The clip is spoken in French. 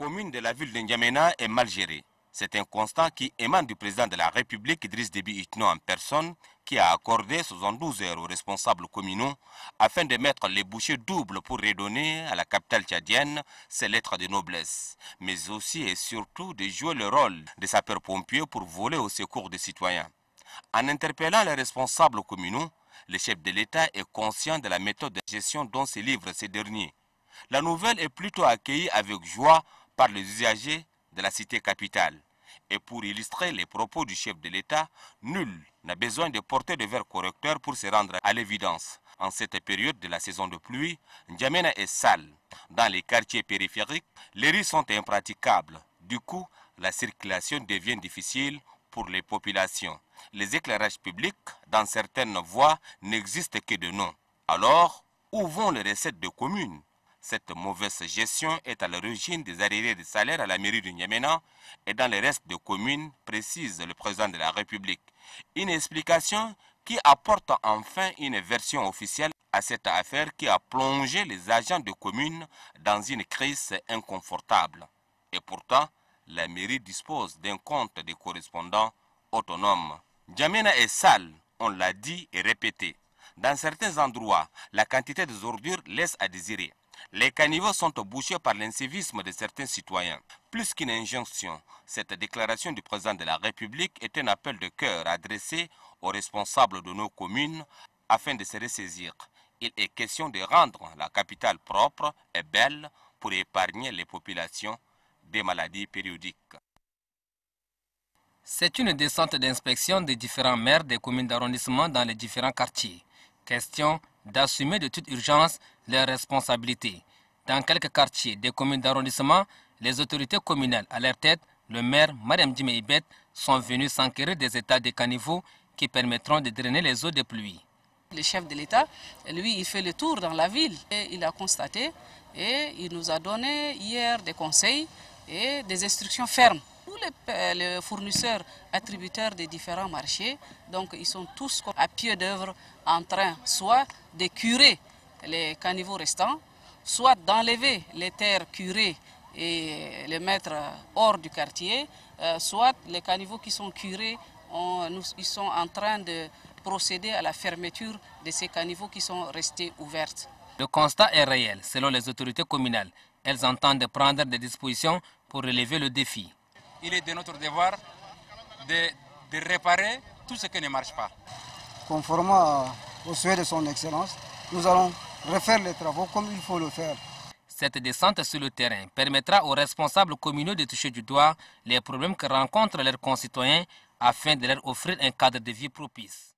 commune de la ville de est mal gérée. C'est un constat qui émane du président de la République, Idriss Déby Itno en personne, qui a accordé 72 heures aux responsables communaux afin de mettre les bouchées doubles pour redonner à la capitale tchadienne ses lettres de noblesse, mais aussi et surtout de jouer le rôle de sapeur-pompier pour voler au secours des citoyens. En interpellant les responsables communaux, le chef de l'État est conscient de la méthode de gestion dont se livrent ces derniers. La nouvelle est plutôt accueillie avec joie par les usagers de la cité capitale. Et pour illustrer les propos du chef de l'État, nul n'a besoin de porter de verre correcteurs pour se rendre à l'évidence. En cette période de la saison de pluie, N'Djamena est sale. Dans les quartiers périphériques, les rues sont impraticables. Du coup, la circulation devient difficile pour les populations. Les éclairages publics dans certaines voies n'existent que de nom. Alors, où vont les recettes de communes cette mauvaise gestion est à l'origine des arriérés de salaire à la mairie du Niamena et dans les restes de communes, précise le président de la République. Une explication qui apporte enfin une version officielle à cette affaire qui a plongé les agents de communes dans une crise inconfortable. Et pourtant, la mairie dispose d'un compte de correspondants autonome. Djamena est sale, on l'a dit et répété. Dans certains endroits, la quantité des ordures laisse à désirer. Les caniveaux sont bouchés par l'incivisme de certains citoyens. Plus qu'une injonction, cette déclaration du président de la République est un appel de cœur adressé aux responsables de nos communes afin de se ressaisir. Il est question de rendre la capitale propre et belle pour épargner les populations des maladies périodiques. C'est une descente d'inspection des différents maires des communes d'arrondissement dans les différents quartiers. Question d'assumer de toute urgence leurs responsabilités. Dans quelques quartiers des communes d'arrondissement, les autorités communales à leur tête, le maire Mariam Ibet, sont venus s'enquérir des états des caniveaux qui permettront de drainer les eaux de pluie. Le chef de l'État, lui, il fait le tour dans la ville et il a constaté et il nous a donné hier des conseils et des instructions fermes. Tous les, fournisseurs attributeurs des différents marchés, donc ils sont tous à pied d'œuvre en train soit de curer les caniveaux restants, soit d'enlever les terres curées et les mettre hors du quartier, euh, soit les caniveaux qui sont curés, nous, ils sont en train de procéder à la fermeture de ces caniveaux qui sont restés ouverts. Le constat est réel. Selon les autorités communales, elles entendent prendre des dispositions pour relever le défi. Il est de notre devoir de, de réparer tout ce qui ne marche pas. Conformément au souhait de son Excellence, nous allons refaire les travaux comme il faut le faire. Cette descente sur le terrain permettra aux responsables communaux de toucher du doigt les problèmes que rencontrent leurs concitoyens afin de leur offrir un cadre de vie propice.